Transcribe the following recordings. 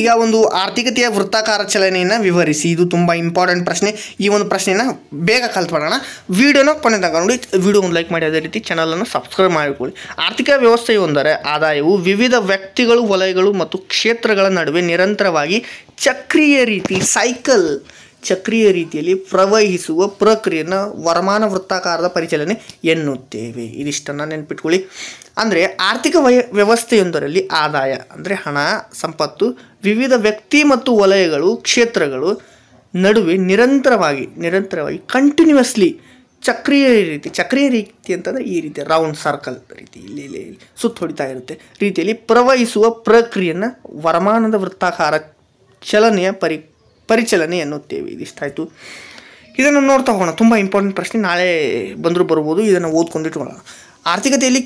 ಈಗ ಒಂದು ಆರ್ಥಿಕತೆಯ ವೃತ್ತಾಕಾರ ಚಲನೆಯನ್ನು ವಿವರಿಸಿ ಇದು ತುಂಬ ಇಂಪಾರ್ಟೆಂಟ್ ಪ್ರಶ್ನೆ ಈ ಒಂದು ಪ್ರಶ್ನೆಯನ್ನು ಬೇಗ ಕಲ್ತ್ಕೊಳ್ಳೋಣ ವಿಡಿಯೋನ ಕೊನೆದಾಗ ನೋಡಿ ವಿಡಿಯೋ ಒಂದು ಲೈಕ್ ಮಾಡಿ ಅದೇ ರೀತಿ ಚಾನಲನ್ನು ಸಬ್ಸ್ಕ್ರೈಬ್ ಮಾಡಿಕೊಳ್ಳಿ ಆರ್ಥಿಕ ವ್ಯವಸ್ಥೆಯು ಅಂದರೆ ಆದಾಯವು ವಿವಿಧ ವ್ಯಕ್ತಿಗಳು ವಲಯಗಳು ಮತ್ತು ಕ್ಷೇತ್ರಗಳ ನಡುವೆ ನಿರಂತರವಾಗಿ ಚಕ್ರೀಯ ರೀತಿ ಸೈಕಲ್ ಚಕ್ರೀಯ ರೀತಿಯಲ್ಲಿ ಪ್ರವಹಿಸುವ ಪ್ರಕ್ರಿಯೆಯನ್ನು ವರಮಾನ ವೃತ್ತಾಕಾರದ ಪರಿಚಲನೆ ಎನ್ನುತ್ತೇವೆ ಇದಿಷ್ಟನ್ನು ನೆನಪಿಟ್ಕೊಳ್ಳಿ ಅಂದರೆ ಆರ್ಥಿಕ ವಯ ವ್ಯವಸ್ಥೆಯೊಂದರಲ್ಲಿ ಆದಾಯ ಅಂದರೆ ಹಣ ಸಂಪತ್ತು ವಿವಿಧ ವ್ಯಕ್ತಿ ಮತ್ತು ವಲಯಗಳು ಕ್ಷೇತ್ರಗಳು ನಡುವೆ ನಿರಂತರವಾಗಿ ನಿರಂತರವಾಗಿ ಕಂಟಿನ್ಯೂಯಸ್ಲಿ ಚಕ್ರೀಯ ರೀತಿ ಚಕ್ರೀಯ ರೀತಿ ಅಂತಂದರೆ ಈ ರೀತಿ ರೌಂಡ್ ಸರ್ಕಲ್ ರೀತಿ ಇಲ್ಲಿ ಇಲ್ಲಿ ಸುತ್ತ ಹೊಡಿತಾ ಇರುತ್ತೆ ರೀತಿಯಲ್ಲಿ ಪ್ರವಹಿಸುವ ಪ್ರಕ್ರಿಯೆಯನ್ನು ವರಮಾನದ ವೃತ್ತಾಕಾರ ಚಲನೆಯ ಪರಿ ಪರಿಚಲನೆ ಎನ್ನುತ್ತೇವೆ ಇದಿಷ್ಟಾಯಿತು ಇದನ್ನು ನೋಡ್ತಾ ಹೋಗೋಣ ತುಂಬ ಇಂಪಾರ್ಟೆಂಟ್ ಪ್ರಶ್ನೆ ನಾಳೆ ಬಂದರೂ ಬರ್ಬೋದು ಇದನ್ನು ಓದ್ಕೊಂಡಿಟ್ಕೊಳ್ಳೋಣ ಆರ್ಥಿಕತೆಯಲ್ಲಿ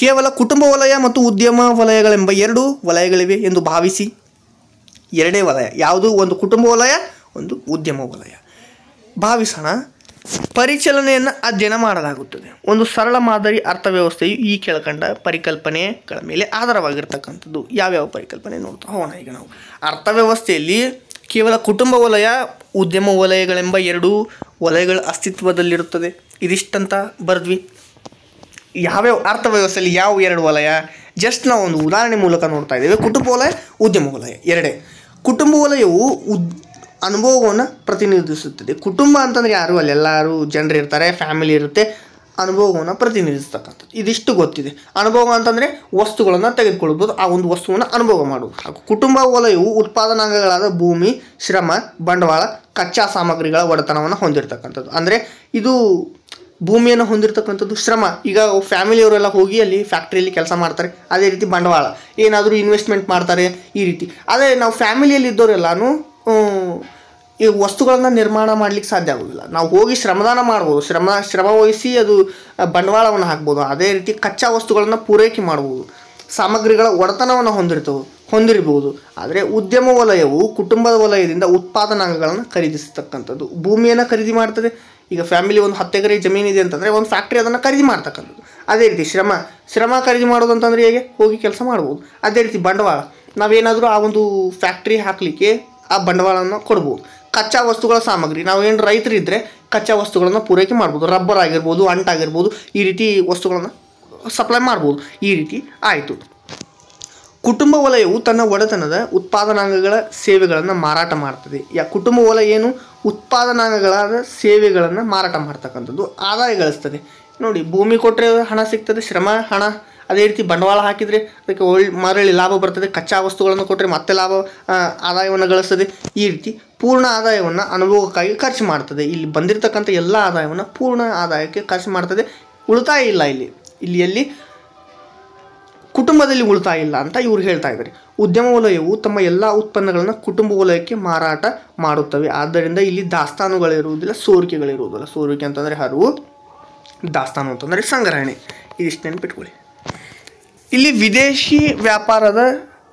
ಕೇವಲ ಕುಟುಂಬ ವಲಯ ಮತ್ತು ಉದ್ಯಮ ವಲಯಗಳೆಂಬ ಎರಡು ವಲಯಗಳಿವೆ ಎಂದು ಭಾವಿಸಿ ಎರಡೇ ವಲಯ ಯಾವುದು ಒಂದು ಕುಟುಂಬ ವಲಯ ಒಂದು ಉದ್ಯಮ ವಲಯ ಭಾವಿಸೋಣ ಪರಿಚಲನೆಯನ್ನು ಅಧ್ಯಯನ ಮಾಡಲಾಗುತ್ತದೆ ಒಂದು ಸರಳ ಮಾದರಿ ಅರ್ಥವ್ಯವಸ್ಥೆಯು ಈ ಕೆಳಕಂಡ ಪರಿಕಲ್ಪನೆಗಳ ಮೇಲೆ ಆಧಾರವಾಗಿರ್ತಕ್ಕಂಥದ್ದು ಯಾವ್ಯಾವ ಪರಿಕಲ್ಪನೆ ನೋಡ್ತಾ ಹೋಗೋಣ ಈಗ ನಾವು ಅರ್ಥವ್ಯವಸ್ಥೆಯಲ್ಲಿ ಕೇವಲ ಕುಟುಂಬ ವಲಯ ಉದ್ಯಮ ವಲಯಗಳೆಂಬ ಎರಡೂ ವಲಯಗಳ ಅಸ್ತಿತ್ವದಲ್ಲಿರುತ್ತದೆ ಇದಿಷ್ಟಂತ ಬರೆದ್ವಿ ಯಾವ್ಯಾವ ಅರ್ಥವ್ಯವಸ್ಥೆಯಲ್ಲಿ ಯಾವ ಎರಡು ವಲಯ ಜಸ್ಟ್ ನಾವು ಒಂದು ಉದಾಹರಣೆ ಮೂಲಕ ನೋಡ್ತಾ ಇದ್ದೇವೆ ಕುಟುಂಬ ವಲಯ ಉದ್ಯಮ ವಲಯ ಎರಡೇ ಕುಟುಂಬ ವಲಯವು ಉದ್ ಅನುಭವವನ್ನು ಪ್ರತಿನಿಧಿಸುತ್ತದೆ ಕುಟುಂಬ ಅಂತಂದರೆ ಯಾರು ಅಲ್ಲೆಲ್ಲರೂ ಎಲ್ಲರೂ ಜನರು ಇರ್ತಾರೆ ಫ್ಯಾಮಿಲಿ ಇರುತ್ತೆ ಅನುಭವವನ್ನು ಪ್ರತಿನಿಧಿಸ್ತಕ್ಕಂಥದ್ದು ಇದಿಷ್ಟು ಗೊತ್ತಿದೆ ಅನುಭವ ಅಂತಂದರೆ ವಸ್ತುಗಳನ್ನು ತೆಗೆದುಕೊಳ್ಬೋದು ಆ ಒಂದು ವಸ್ತುವನ್ನು ಅನುಭವ ಮಾಡುವುದು ಹಾಗೂ ಕುಟುಂಬ ವಲಯವು ಉತ್ಪಾದನಾಂಗಗಳಾದ ಭೂಮಿ ಶ್ರಮ ಬಂಡವಾಳ ಕಚ್ಚಾ ಸಾಮಗ್ರಿಗಳ ಒಡೆತನವನ್ನು ಹೊಂದಿರತಕ್ಕಂಥದ್ದು ಅಂದರೆ ಇದು ಭೂಮಿಯನ್ನು ಹೊಂದಿರತಕ್ಕಂಥದ್ದು ಶ್ರಮ ಈಗ ಫ್ಯಾಮಿಲಿಯವರೆಲ್ಲ ಹೋಗಿ ಅಲ್ಲಿ ಫ್ಯಾಕ್ಟ್ರಿಯಲ್ಲಿ ಕೆಲಸ ಮಾಡ್ತಾರೆ ಅದೇ ರೀತಿ ಬಂಡವಾಳ ಏನಾದರೂ ಇನ್ವೆಸ್ಟ್ಮೆಂಟ್ ಮಾಡ್ತಾರೆ ಈ ರೀತಿ ಅದೇ ನಾವು ಫ್ಯಾಮಿಲಿಯಲ್ಲಿ ಇದ್ದವರೆಲ್ಲಾನು ಈ ವಸ್ತುಗಳನ್ನು ನಿರ್ಮಾಣ ಮಾಡಲಿಕ್ಕೆ ಸಾಧ್ಯ ಆಗೋದಿಲ್ಲ ನಾವು ಹೋಗಿ ಶ್ರಮದಾನ ಮಾಡ್ಬೋದು ಶ್ರಮ ಶ್ರಮ ವಹಿಸಿ ಅದು ಬಂಡವಾಳವನ್ನು ಹಾಕ್ಬೋದು ಅದೇ ರೀತಿ ಕಚ್ಚಾ ವಸ್ತುಗಳನ್ನು ಪೂರೈಕೆ ಮಾಡ್ಬೋದು ಸಾಮಗ್ರಿಗಳ ಒಡೆತನವನ್ನು ಹೊಂದಿರ್ತವೆ ಹೊಂದಿರಬಹುದು ಆದರೆ ಉದ್ಯಮ ವಲಯವು ಕುಟುಂಬದ ವಲಯದಿಂದ ಉತ್ಪಾದನಾಂಗಗಳನ್ನು ಖರೀದಿಸತಕ್ಕಂಥದ್ದು ಭೂಮಿಯನ್ನು ಖರೀದಿ ಮಾಡ್ತದೆ ಈಗ ಫ್ಯಾಮಿಲಿ ಒಂದು ಹತ್ತು ಎಕರೆ ಜಮೀನಿದೆ ಅಂತಂದರೆ ಒಂದು ಫ್ಯಾಕ್ಟ್ರಿ ಅದನ್ನು ಖರೀದಿ ಮಾಡ್ತಕ್ಕಂಥದ್ದು ಅದೇ ರೀತಿ ಶ್ರಮ ಶ್ರಮ ಖರೀದಿ ಮಾಡೋದು ಅಂತಂದರೆ ಹೇಗೆ ಹೋಗಿ ಕೆಲಸ ಮಾಡ್ಬೋದು ಅದೇ ರೀತಿ ಬಂಡವಾಳ ನಾವೇನಾದರೂ ಆ ಒಂದು ಫ್ಯಾಕ್ಟ್ರಿ ಹಾಕಲಿಕ್ಕೆ ಆ ಬಂಡವಾಳವನ್ನು ಕೊಡ್ಬೋದು ಕಚ್ಚಾ ವಸ್ತುಗಳ ಸಾಮಗ್ರಿ ನಾವು ಏನು ರೈತರಿದ್ದರೆ ಕಚ್ಚಾ ವಸ್ತುಗಳನ್ನು ಪೂರೈಕೆ ಮಾಡ್ಬೋದು ರಬ್ಬರ್ ಆಗಿರ್ಬೋದು ಅಂಟಾಗಿರ್ಬೋದು ಈ ರೀತಿ ವಸ್ತುಗಳನ್ನು ಸಪ್ಲೈ ಮಾಡ್ಬೋದು ಈ ರೀತಿ ಆಯಿತು ಕುಟುಂಬ ವಲಯವು ತನ್ನ ಒಡೆತನದ ಉತ್ಪಾದನಾಂಗಗಳ ಸೇವೆಗಳನ್ನು ಮಾರಾಟ ಮಾಡ್ತದೆ ಯಾ ಕುಟುಂಬ ವಲಯ ಏನು ಉತ್ಪಾದನಾಂಗಗಳಾದ ಸೇವೆಗಳನ್ನು ಮಾರಾಟ ಮಾಡ್ತಕ್ಕಂಥದ್ದು ಆದಾಯ ಗಳಿಸ್ತದೆ ನೋಡಿ ಭೂಮಿ ಕೊಟ್ಟರೆ ಹಣ ಸಿಗ್ತದೆ ಶ್ರಮ ಹಣ ಅದೇ ರೀತಿ ಬಂಡವಾಳ ಹಾಕಿದರೆ ಅದಕ್ಕೆ ಒಳ್ಳೆ ಮರಳಿ ಲಾಭ ಬರ್ತದೆ ಕಚ್ಚಾ ವಸ್ತುಗಳನ್ನು ಕೊಟ್ಟರೆ ಮತ್ತೆ ಲಾಭ ಆದಾಯವನ್ನು ಗಳಿಸ್ತದೆ ಈ ರೀತಿ ಪೂರ್ಣ ಆದಾಯವನ್ನು ಅನುಭವಕ್ಕಾಗಿ ಖರ್ಚು ಮಾಡ್ತದೆ ಇಲ್ಲಿ ಬಂದಿರತಕ್ಕಂಥ ಎಲ್ಲ ಆದಾಯವನ್ನು ಪೂರ್ಣ ಆದಾಯಕ್ಕೆ ಖರ್ಚು ಮಾಡ್ತದೆ ಉಳಿತಾಯ ಇಲ್ಲ ಇಲ್ಲಿ ಇಲ್ಲಿ ಎಲ್ಲಿ ಕುಟುಂಬದಲ್ಲಿ ಉಳಿತಾಯ ಇಲ್ಲ ಅಂತ ಇವರು ಹೇಳ್ತಾ ಇದ್ದಾರೆ ಉದ್ಯಮ ವಲಯವು ತಮ್ಮ ಎಲ್ಲ ಉತ್ಪನ್ನಗಳನ್ನು ಕುಟುಂಬ ವಲಯಕ್ಕೆ ಮಾರಾಟ ಮಾಡುತ್ತವೆ ಆದ್ದರಿಂದ ಇಲ್ಲಿ ದಾಸ್ತಾನುಗಳಿರುವುದಿಲ್ಲ ಸೋರಿಕೆಗಳಿರುವುದಿಲ್ಲ ಸೋರಿಕೆ ಅಂತಂದರೆ ಹರಿವು ದಾಸ್ತಾನು ಅಂತಂದರೆ ಸಂಗ್ರಹಣೆ ಇದಿಷ್ಟು ನೆನ್ಪಿಟ್ಕೊಳ್ಳಿ ಇಲ್ಲಿ ವಿದೇಶಿ ವ್ಯಾಪಾರದ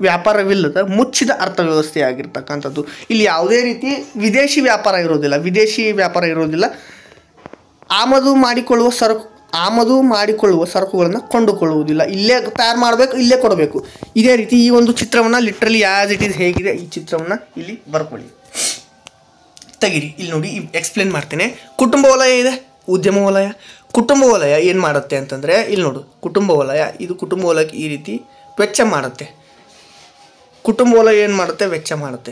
ವ್ಯಾಪಾರವಿಲ್ಲದ ಮುಚ್ಚಿದ ಅರ್ಥವ್ಯವಸ್ಥೆಯಾಗಿರ್ತಕ್ಕಂಥದ್ದು ಇಲ್ಲಿ ಯಾವುದೇ ರೀತಿ ವಿದೇಶಿ ವ್ಯಾಪಾರ ಇರೋದಿಲ್ಲ ವಿದೇಶಿ ವ್ಯಾಪಾರ ಇರೋದಿಲ್ಲ ಆಮದು ಮಾಡಿಕೊಳ್ಳುವ ಸರಕು ಆಮದು ಮಾಡಿಕೊಳ್ಳುವ ಸರಕುಗಳನ್ನು ಕೊಂಡುಕೊಳ್ಳುವುದಿಲ್ಲ ಇಲ್ಲೇ ತಯಾರು ಮಾಡಬೇಕು ಇಲ್ಲೇ ಕೊಡಬೇಕು ಇದೇ ರೀತಿ ಈ ಒಂದು ಚಿತ್ರವನ್ನು ಲಿಟ್ರಲಿ ಆ್ಯಸ್ ಇಟ್ ಇಸ್ ಹೇಗಿದೆ ಈ ಚಿತ್ರವನ್ನು ಇಲ್ಲಿ ಬರ್ಕೊಳ್ಳಿ ತೆಗಿರಿ ಇಲ್ಲಿ ನೋಡಿ ಎಕ್ಸ್ಪ್ಲೇನ್ ಮಾಡ್ತೇನೆ ಕುಟುಂಬ ವಲಯ ಇದೆ ಉದ್ಯಮ ವಲಯ ಕುಟುಂಬ ವಲಯ ಏನು ಮಾಡುತ್ತೆ ಅಂತಂದರೆ ಇಲ್ಲಿ ನೋಡು ಕುಟುಂಬ ವಲಯ ಇದು ಕುಟುಂಬ ವಲಯಕ್ಕೆ ಈ ರೀತಿ ವೆಚ್ಚ ಮಾಡುತ್ತೆ ಕುಟುಂಬ ವಲಯ ಏನು ಮಾಡುತ್ತೆ ವೆಚ್ಚ ಮಾಡುತ್ತೆ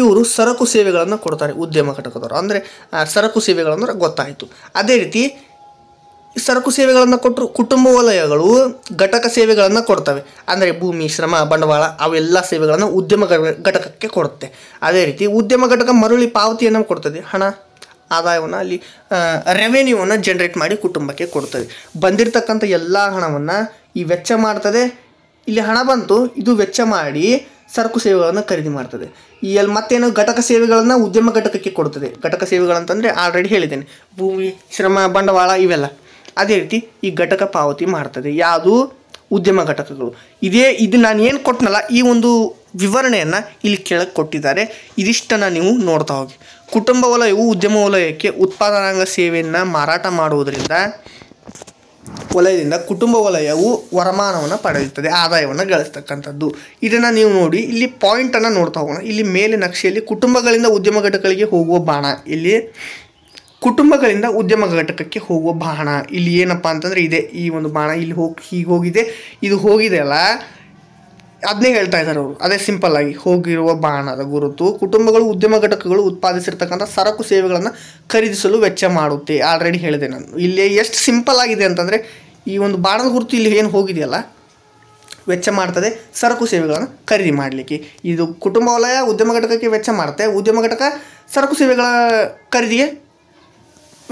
ಇವರು ಸರಕು ಸೇವೆಗಳನ್ನು ಕೊಡ್ತಾರೆ ಉದ್ಯಮ ಘಟಕದವರು ಅಂದರೆ ಸರಕು ಸೇವೆಗಳಂದ್ರೆ ಗೊತ್ತಾಯಿತು ಅದೇ ರೀತಿ ಸರಕು ಸೇವೆಗಳನ್ನು ಕೊಟ್ಟರು ಕುಟುಂಬ ವಲಯಗಳು ಘಟಕ ಸೇವೆಗಳನ್ನು ಕೊಡ್ತವೆ ಅಂದರೆ ಭೂಮಿ ಶ್ರಮ ಬಂಡವಾಳ ಅವೆಲ್ಲ ಸೇವೆಗಳನ್ನು ಉದ್ಯಮ ಘಟಕಕ್ಕೆ ಕೊಡುತ್ತೆ ಅದೇ ರೀತಿ ಉದ್ಯಮ ಘಟಕ ಮರುಳಿ ಪಾವತಿಯನ್ನು ಕೊಡ್ತದೆ ಹಣ ಆದಾಯವನ್ನು ಅಲ್ಲಿ ರೆವೆನ್ಯೂವನ್ನು ಜನ್ರೇಟ್ ಮಾಡಿ ಕುಟುಂಬಕ್ಕೆ ಕೊಡ್ತದೆ ಬಂದಿರತಕ್ಕಂಥ ಎಲ್ಲ ಹಣವನ್ನು ಈ ವೆಚ್ಚ ಮಾಡ್ತದೆ ಇಲ್ಲಿ ಹಣ ಬಂತು ಇದು ವೆಚ್ಚ ಮಾಡಿ ಸರಕು ಸೇವೆಗಳನ್ನು ಖರೀದಿ ಮಾಡ್ತದೆ ಈ ಅಲ್ಲಿ ಮತ್ತೇನು ಘಟಕ ಸೇವೆಗಳನ್ನು ಉದ್ಯಮ ಘಟಕಕ್ಕೆ ಕೊಡ್ತದೆ ಘಟಕ ಸೇವೆಗಳಂತಂದರೆ ಆಲ್ರೆಡಿ ಹೇಳಿದ್ದೇನೆ ಭೂಮಿ ಶ್ರಮ ಬಂಡವಾಳ ಇವೆಲ್ಲ ಅದೇ ರೀತಿ ಈ ಘಟಕ ಪಾವತಿ ಮಾಡ್ತದೆ ಯಾವುದು ಉದ್ಯಮ ಘಟಕಗಳು ಇದೇ ಇದು ನಾನು ಏನು ಕೊಟ್ಟನಲ್ಲ ಈ ಒಂದು ವಿವರಣೆಯನ್ನು ಇಲ್ಲಿ ಕೆಳಗೆ ಕೊಟ್ಟಿದ್ದಾರೆ ಇದಿಷ್ಟನ್ನು ನೀವು ನೋಡ್ತಾ ಹೋಗಿ ಕುಟುಂಬ ವಲಯವು ಉದ್ಯಮ ವಲಯಕ್ಕೆ ಉತ್ಪಾದನಾಂಗ ಸೇವೆಯನ್ನು ಮಾರಾಟ ಮಾಡುವುದರಿಂದ ವಲಯದಿಂದ ಕುಟುಂಬ ವಲಯವು ವರಮಾನವನ್ನು ಪಡೆಯುತ್ತದೆ ಆದಾಯವನ್ನು ಗಳಿಸ್ತಕ್ಕಂಥದ್ದು ಇದನ್ನು ನೀವು ನೋಡಿ ಇಲ್ಲಿ ಪಾಯಿಂಟನ್ನು ನೋಡ್ತಾ ಹೋಗೋಣ ಇಲ್ಲಿ ಮೇಲೆ ನಕ್ಷೆಯಲ್ಲಿ ಕುಟುಂಬಗಳಿಂದ ಉದ್ಯಮ ಘಟಕಗಳಿಗೆ ಹೋಗುವ ಬಾಣ ಇಲ್ಲಿ ಕುಟುಂಬಗಳಿಂದ ಉದ್ಯಮ ಘಟಕಕ್ಕೆ ಹೋಗುವ ಬಾಣ ಇಲ್ಲಿ ಏನಪ್ಪ ಅಂತಂದರೆ ಇದೆ ಈ ಒಂದು ಬಾಣ ಇಲ್ಲಿ ಹೋಗಿ ಹೀಗೆ ಹೋಗಿದೆ ಇದು ಹೋಗಿದೆಯಲ್ಲ ಅದನ್ನೇ ಹೇಳ್ತಾ ಇದ್ದಾರೆ ಅವರು ಅದೇ ಸಿಂಪಲ್ ಆಗಿ ಹೋಗಿರುವ ಬಾಣದ ಗುರುತು ಕುಟುಂಬಗಳು ಉದ್ಯಮ ಘಟಕಗಳು ಉತ್ಪಾದಿಸಿರ್ತಕ್ಕಂಥ ಸರಕು ಸೇವೆಗಳನ್ನು ಖರೀದಿಸಲು ವೆಚ್ಚ ಮಾಡುತ್ತೆ ಆಲ್ರೆಡಿ ಹೇಳಿದೆ ನಾನು ಇಲ್ಲಿ ಎಷ್ಟು ಸಿಂಪಲ್ ಆಗಿದೆ ಅಂತಂದರೆ ಈ ಒಂದು ಬಾಣದ ಗುರುತು ಇಲ್ಲಿ ಏನು ಹೋಗಿದೆಯಲ್ಲ ವೆಚ್ಚ ಮಾಡ್ತದೆ ಸರಕು ಸೇವೆಗಳನ್ನು ಖರೀದಿ ಮಾಡಲಿಕ್ಕೆ ಇದು ಕುಟುಂಬ ವಲಯ ಉದ್ಯಮ ಘಟಕಕ್ಕೆ ವೆಚ್ಚ ಮಾಡುತ್ತೆ ಉದ್ಯಮ ಘಟಕ ಸರಕು ಸೇವೆಗಳ ಖರೀದಿಗೆ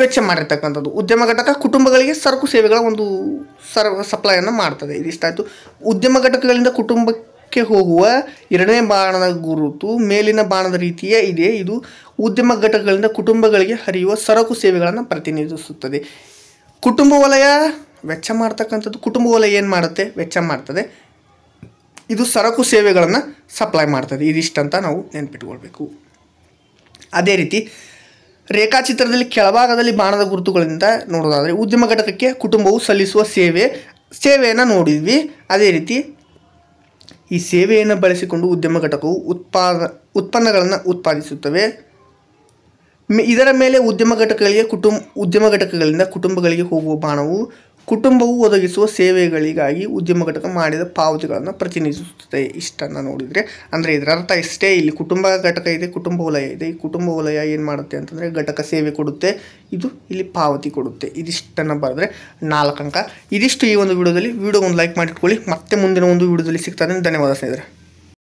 ವೆಚ್ಚ ಮಾಡಿರ್ತಕ್ಕಂಥದ್ದು ಉದ್ಯಮ ಘಟಕ ಕುಟುಂಬಗಳಿಗೆ ಸರಕು ಸೇವೆಗಳ ಒಂದು ಸರ್ ಸಪ್ಲೈಯನ್ನು ಮಾಡ್ತದೆ ಆಯಿತು ಉದ್ಯಮ ಘಟಕಗಳಿಂದ ಕುಟುಂಬಕ್ಕೆ ಹೋಗುವ ಎರಡನೇ ಬಾಣದ ಗುರುತು ಮೇಲಿನ ಬಾಣದ ರೀತಿಯ ಇದೆ ಇದು ಉದ್ಯಮ ಘಟಕಗಳಿಂದ ಕುಟುಂಬಗಳಿಗೆ ಹರಿಯುವ ಸರಕು ಸೇವೆಗಳನ್ನು ಪ್ರತಿನಿಧಿಸುತ್ತದೆ ಕುಟುಂಬ ವಲಯ ವೆಚ್ಚ ಮಾಡ್ತಕ್ಕಂಥದ್ದು ಕುಟುಂಬ ವಲಯ ಏನು ಮಾಡುತ್ತೆ ವೆಚ್ಚ ಮಾಡ್ತದೆ ಇದು ಸರಕು ಸೇವೆಗಳನ್ನು ಸಪ್ಲೈ ಮಾಡ್ತದೆ ಇದಿಷ್ಟಂತ ನಾವು ನೆನ್ಪಿಟ್ಕೊಳ್ಬೇಕು ಅದೇ ರೀತಿ ರೇಖಾಚಿತ್ರದಲ್ಲಿ ಕೆಳಭಾಗದಲ್ಲಿ ಬಾಣದ ಗುರುತುಗಳಿಂದ ನೋಡೋದಾದರೆ ಉದ್ಯಮ ಘಟಕಕ್ಕೆ ಕುಟುಂಬವು ಸಲ್ಲಿಸುವ ಸೇವೆ ಸೇವೆಯನ್ನು ನೋಡಿದ್ವಿ ಅದೇ ರೀತಿ ಈ ಸೇವೆಯನ್ನು ಬಳಸಿಕೊಂಡು ಉದ್ಯಮ ಘಟಕವು ಉತ್ಪಾದ ಉತ್ಪನ್ನಗಳನ್ನು ಉತ್ಪಾದಿಸುತ್ತವೆ ಇದರ ಮೇಲೆ ಉದ್ಯಮ ಘಟಕಗಳಿಗೆ ಕುಟುಂಬ ಉದ್ಯಮ ಘಟಕಗಳಿಂದ ಕುಟುಂಬಗಳಿಗೆ ಹೋಗುವ ಬಾಣವು ಕುಟುಂಬವು ಒದಗಿಸುವ ಸೇವೆಗಳಿಗಾಗಿ ಉದ್ಯಮ ಘಟಕ ಮಾಡಿದ ಪಾವತಿಗಳನ್ನು ಪ್ರತಿನಿಧಿಸುತ್ತದೆ ಇಷ್ಟನ್ನು ನೋಡಿದರೆ ಅಂದರೆ ಇದರ ಅರ್ಥ ಇಷ್ಟೇ ಇಲ್ಲಿ ಕುಟುಂಬ ಘಟಕ ಇದೆ ಕುಟುಂಬ ವಲಯ ಇದೆ ಈ ಕುಟುಂಬ ವಲಯ ಏನು ಮಾಡುತ್ತೆ ಅಂತಂದರೆ ಘಟಕ ಸೇವೆ ಕೊಡುತ್ತೆ ಇದು ಇಲ್ಲಿ ಪಾವತಿ ಕೊಡುತ್ತೆ ಇದಿಷ್ಟನ್ನು ಬರೆದ್ರೆ ನಾಲ್ಕು ಅಂಕ ಇದಿಷ್ಟು ಈ ಒಂದು ವಿಡಿಯೋದಲ್ಲಿ ವಿಡಿಯೋ ಒಂದು ಲೈಕ್ ಮಾಡಿಟ್ಕೊಳ್ಳಿ ಮತ್ತೆ ಮುಂದಿನ ಒಂದು ವಿಡಿಯೋದಲ್ಲಿ ಸಿಗ್ತಾನೆ ಧನ್ಯವಾದ ಸ್ನೇಹಿತರೆ